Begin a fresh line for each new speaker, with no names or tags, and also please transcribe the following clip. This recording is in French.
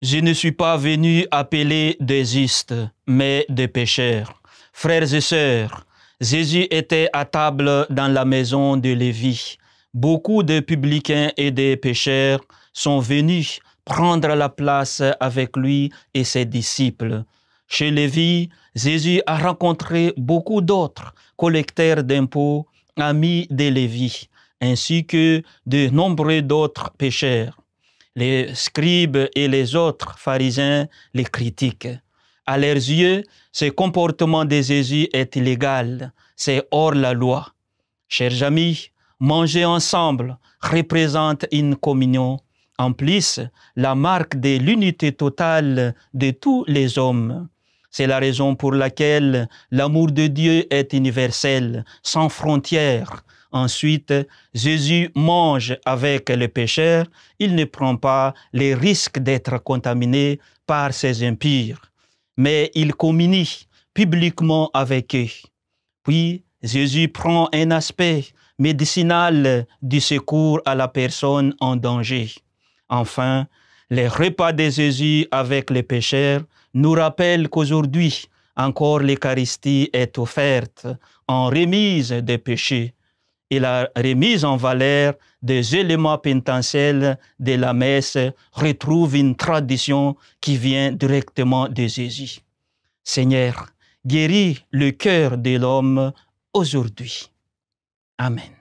Je ne suis pas venu appeler des justes, mais des pécheurs. Frères et sœurs, Jésus était à table dans la maison de Lévi. Beaucoup de publicains et des pécheurs sont venus prendre la place avec lui et ses disciples. Chez Lévi, Jésus a rencontré beaucoup d'autres collecteurs d'impôts, amis de Lévi, ainsi que de nombreux d'autres pécheurs les scribes et les autres pharisiens les critiquent. À leurs yeux, ce comportement de Jésus est illégal, c'est hors la loi. Chers amis, manger ensemble représente une communion. En plus, la marque de l'unité totale de tous les hommes. C'est la raison pour laquelle l'amour de Dieu est universel, sans frontières, Ensuite, Jésus mange avec les pécheurs. Il ne prend pas les risques d'être contaminé par ces empires, mais il communie publiquement avec eux. Puis, Jésus prend un aspect médicinal du secours à la personne en danger. Enfin, les repas de Jésus avec les pécheurs nous rappellent qu'aujourd'hui, encore l'Eucharistie est offerte en remise des péchés et la remise en valeur des éléments pénitentiels de la messe retrouve une tradition qui vient directement de Jésus. Seigneur, guéris le cœur de l'homme aujourd'hui. Amen.